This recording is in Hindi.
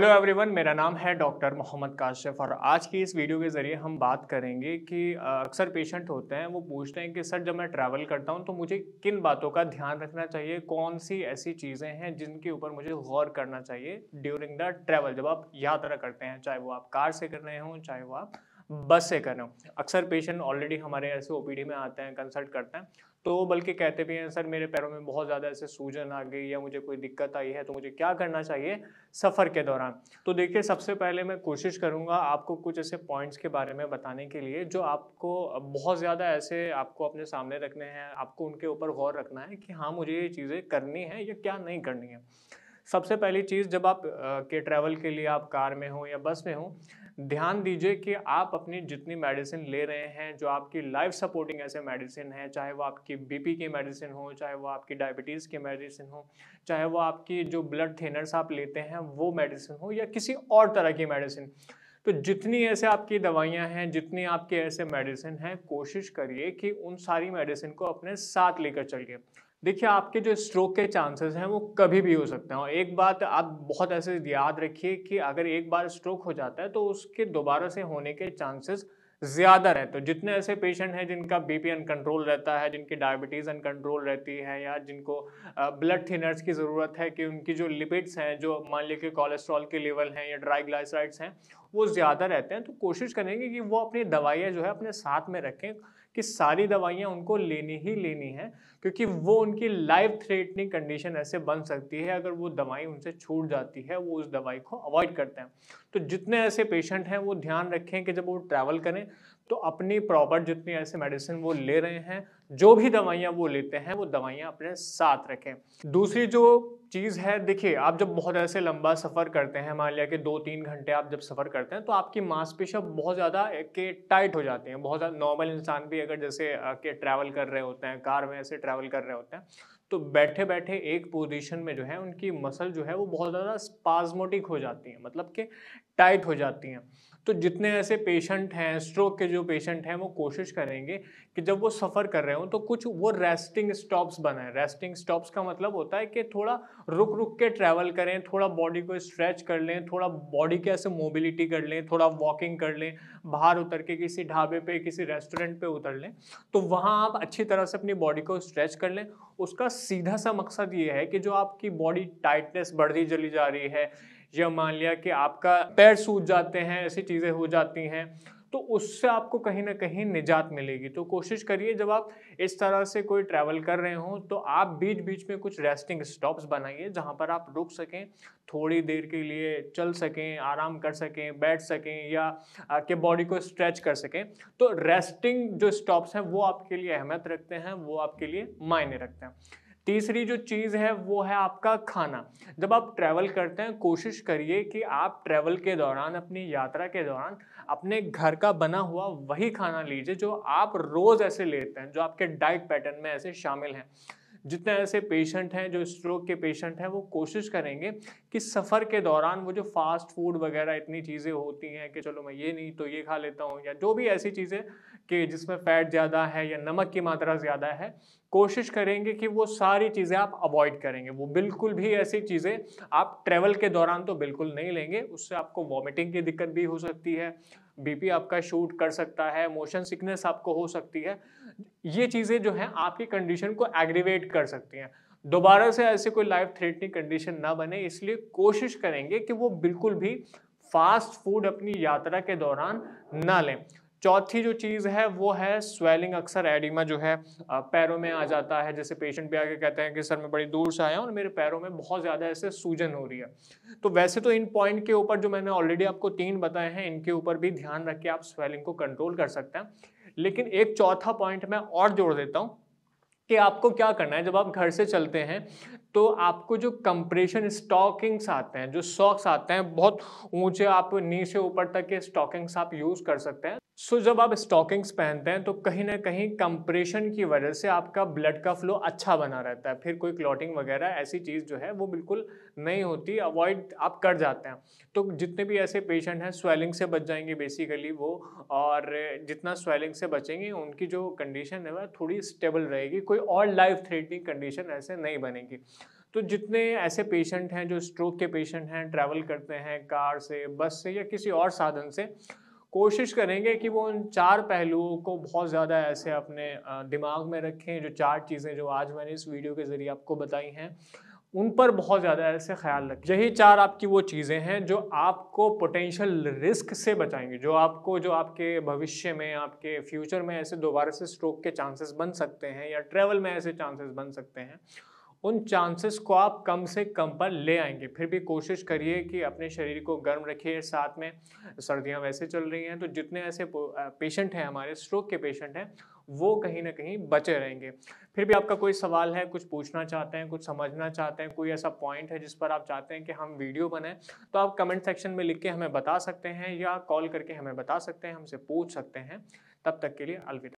हेलो एवरीवन मेरा नाम है डॉक्टर मोहम्मद काशिफ और आज की इस वीडियो के ज़रिए हम बात करेंगे कि अक्सर पेशेंट होते हैं वो पूछते हैं कि सर जब मैं ट्रैवल करता हूँ तो मुझे किन बातों का ध्यान रखना चाहिए कौन सी ऐसी चीज़ें हैं जिनके ऊपर मुझे गौर करना चाहिए ड्यूरिंग द ट्रैवल जब आप यात्रा करते हैं चाहे वो आप कार से कर रहे हों चाहे वो आप बस से करें अक्सर पेशेंट ऑलरेडी हमारे ऐसे ओ में आते हैं कंसल्ट करते हैं तो बल्कि कहते भी हैं सर मेरे पैरों में बहुत ज़्यादा ऐसे सूजन आ गई या मुझे कोई दिक्कत आई है तो मुझे क्या करना चाहिए सफ़र के दौरान तो देखिए सबसे पहले मैं कोशिश करूँगा आपको कुछ ऐसे पॉइंट्स के बारे में बताने के लिए जो आपको बहुत ज़्यादा ऐसे आपको अपने सामने रखने हैं आपको उनके ऊपर गौर रखना है कि हाँ मुझे ये चीज़ें करनी है या क्या नहीं करनी है सबसे पहली चीज़ जब आप के ट्रैवल के लिए आप कार में हो या बस में हो ध्यान दीजिए कि आप अपनी जितनी मेडिसिन ले रहे हैं जो आपकी लाइफ सपोर्टिंग ऐसे मेडिसिन है चाहे वो आपकी बीपी की मेडिसिन हो चाहे वो आपकी डायबिटीज़ की मेडिसिन हो चाहे वो आपकी जो ब्लड थिनर्स आप लेते हैं वो मेडिसिन हो या किसी और तरह की मेडिसिन तो जितनी ऐसे आपकी दवाइयाँ हैं जितनी आपके ऐसे मेडिसिन हैं कोशिश करिए कि उन सारी मेडिसिन को अपने साथ लेकर चलिए देखिए आपके जो स्ट्रोक के चांसेस हैं वो कभी भी हो सकते हैं और एक बात आप बहुत ऐसे याद रखिए कि अगर एक बार स्ट्रोक हो जाता है तो उसके दोबारा से होने के चांसेस ज़्यादा रहते हैं तो जितने ऐसे पेशेंट हैं जिनका बी पी अनकंट्रोल रहता है जिनकी डायबिटीज़ अनकंट्रोल रहती है या जिनको ब्लड थिनर्स की ज़रूरत है कि उनकी जो लिपिड्स हैं जो मान लीजिए कोलेस्ट्रॉल के लेवल हैं या ड्राई ग्लाइसराइड्स हैं वो ज़्यादा रहते हैं तो कोशिश करेंगे कि वो अपनी दवाइयाँ जो है अपने साथ में रखें कि सारी दवाइयाँ उनको लेनी ही लेनी है क्योंकि वो उनकी लाइफ थ्रेटनिंग कंडीशन ऐसे बन सकती है अगर वो दवाई उनसे छूट जाती है वो उस दवाई को अवॉइड करते हैं तो जितने ऐसे पेशेंट हैं वो ध्यान रखें कि जब वो ट्रैवल करें तो अपनी प्रॉपर जितनी ऐसे मेडिसिन वो ले रहे हैं जो भी दवाइयाँ वो लेते हैं वो दवाइयाँ अपने साथ रखें दूसरी जो चीज़ है देखिए आप जब बहुत ऐसे लंबा सफ़र करते हैं मान लिया कि दो तीन घंटे आप जब सफ़र करते हैं तो आपकी मांसपेशियाँ बहुत ज़्यादा के टाइट हो जाती हैं बहुत ज़्यादा नॉर्मल इंसान भी अगर जैसे के ट्रैवल कर रहे होते हैं कार में ऐसे ट्रैवल कर रहे होते हैं तो बैठे बैठे एक पोजीशन में जो है उनकी मसल जो है वो बहुत ज़्यादा स्पाजमोटिक हो जाती है मतलब कि टाइट हो जाती हैं तो जितने ऐसे पेशेंट हैं स्ट्रोक के जो पेशेंट हैं वो कोशिश करेंगे कि जब वो सफ़र कर रहे हों तो कुछ वो रेस्टिंग स्टॉप्स बनाएं रेस्टिंग स्टॉप्स का मतलब होता है कि थोड़ा रुक रुक के ट्रैवल करें थोड़ा बॉडी को स्ट्रेच कर लें थोड़ा बॉडी के ऐसे मोबिलिटी कर लें थोड़ा वॉकिंग कर लें बाहर उतर के किसी ढाबे पर किसी रेस्टोरेंट पर उतर लें तो वहाँ आप अच्छी तरह से अपनी बॉडी को स्ट्रेच कर लें उसका सीधा सा मकसद ये है कि जो आपकी बॉडी टाइटनेस बढ़ती चली जा रही है या मान लिया कि आपका पैर सूज जाते हैं ऐसी चीज़ें हो जाती हैं तो उससे आपको कहीं ना कहीं निजात मिलेगी तो कोशिश करिए जब आप इस तरह से कोई ट्रैवल कर रहे हो तो आप बीच बीच में कुछ रेस्टिंग स्टॉप्स बनाइए जहाँ पर आप रुक सकें थोड़ी देर के लिए चल सकें आराम कर सकें बैठ सकें या आपके बॉडी को स्ट्रेच कर सकें तो रेस्टिंग जो स्टॉप्स हैं वो आपके लिए अहमियत रखते हैं वो आपके लिए मायने रखते हैं तीसरी जो चीज़ है वो है आपका खाना जब आप ट्रैवल करते हैं कोशिश करिए कि आप ट्रैवल के दौरान अपनी यात्रा के दौरान अपने घर का बना हुआ वही खाना लीजिए जो आप रोज़ ऐसे लेते हैं जो आपके डाइट पैटर्न में ऐसे शामिल हैं जितने ऐसे पेशेंट हैं जो स्ट्रोक के पेशेंट हैं वो कोशिश करेंगे कि सफ़र के दौरान वो जो फास्ट फूड वगैरह इतनी चीज़ें होती हैं कि चलो मैं ये नहीं तो ये खा लेता हूँ या जो भी ऐसी चीज़ें कि जिसमें फ़ैट ज़्यादा है या नमक की मात्रा ज़्यादा है कोशिश करेंगे कि वो सारी चीज़ें आप अवॉइड करेंगे वो बिल्कुल भी ऐसी चीज़ें आप ट्रैवल के दौरान तो बिल्कुल नहीं लेंगे उससे आपको वॉमिटिंग की दिक्कत भी हो सकती है बीपी आपका शूट कर सकता है मोशन सिकनेस आपको हो सकती है ये चीज़ें जो है आपकी कंडीशन को एग्रीवेट कर सकती हैं दोबारा से ऐसे कोई लाइफ थ्रेटनिंग कंडीशन ना बने इसलिए कोशिश करेंगे कि वो बिल्कुल भी फास्ट फूड अपनी यात्रा के दौरान ना लें चौथी जो चीज़ है वो है स्वेलिंग अक्सर एडिमा जो है पैरों में आ जाता है जैसे पेशेंट भी आके कहते हैं कि सर मैं बड़ी दूर से आया हूँ और मेरे पैरों में बहुत ज़्यादा ऐसे सूजन हो रही है तो वैसे तो इन पॉइंट के ऊपर जो मैंने ऑलरेडी आपको तीन बताए हैं इनके ऊपर भी ध्यान रख के आप स्वेलिंग को कंट्रोल कर सकते हैं लेकिन एक चौथा पॉइंट मैं और जोड़ देता हूँ कि आपको क्या करना है जब आप घर से चलते हैं तो आपको जो कंप्रेशन स्टॉकिंग्स आते हैं जो सॉक्स आते हैं बहुत ऊंचे आप नीचे ऊपर तक के स्टॉकिंग्स आप यूज़ कर सकते हैं सो so, जब आप स्टॉकिंग्स पहनते हैं तो कहीं ना कहीं कंप्रेशन की वजह से आपका ब्लड का फ्लो अच्छा बना रहता है फिर कोई क्लॉटिंग वगैरह ऐसी चीज़ जो है वो बिल्कुल नहीं होती अवॉइड आप कर जाते हैं तो जितने भी ऐसे पेशेंट हैं स्वेलिंग से बच जाएंगे बेसिकली वो और जितना स्वेलिंग से बचेंगे उनकी जो कंडीशन है वह थोड़ी स्टेबल रहेगी कोई और लाइफ थ्रेटनिंग कंडीशन ऐसे नहीं बनेगी तो जितने ऐसे पेशेंट हैं जो स्ट्रोक के पेशेंट हैं ट्रैवल करते हैं कार से बस से या किसी और साधन से कोशिश करेंगे कि वो उन चार पहलुओं को बहुत ज़्यादा ऐसे अपने दिमाग में रखें जो चार चीज़ें जो आज मैंने इस वीडियो के ज़रिए आपको बताई हैं उन पर बहुत ज़्यादा ऐसे ख्याल रखें यही चार आपकी वो चीज़ें हैं जो आपको पोटेंशियल रिस्क से बचाएंगे जो आपको जो आपके भविष्य में आपके फ्यूचर में ऐसे दोबारा से स्ट्रोक के चांसेस बन सकते हैं या ट्रेवल में ऐसे चांसेस बन सकते हैं उन चांसेस को आप कम से कम पर ले आएंगे फिर भी कोशिश करिए कि अपने शरीर को गर्म रखिए साथ में सर्दियां वैसे चल रही हैं तो जितने ऐसे पेशेंट हैं हमारे स्ट्रोक के पेशेंट हैं वो कहीं ना कहीं बचे रहेंगे फिर भी आपका कोई सवाल है कुछ पूछना चाहते हैं कुछ समझना चाहते हैं कोई ऐसा पॉइंट है जिस पर आप चाहते हैं कि हम वीडियो बनाएं तो आप कमेंट सेक्शन में लिख के हमें बता सकते हैं या कॉल करके हमें बता सकते हैं हमसे पूछ सकते हैं तब तक के लिए अलविदा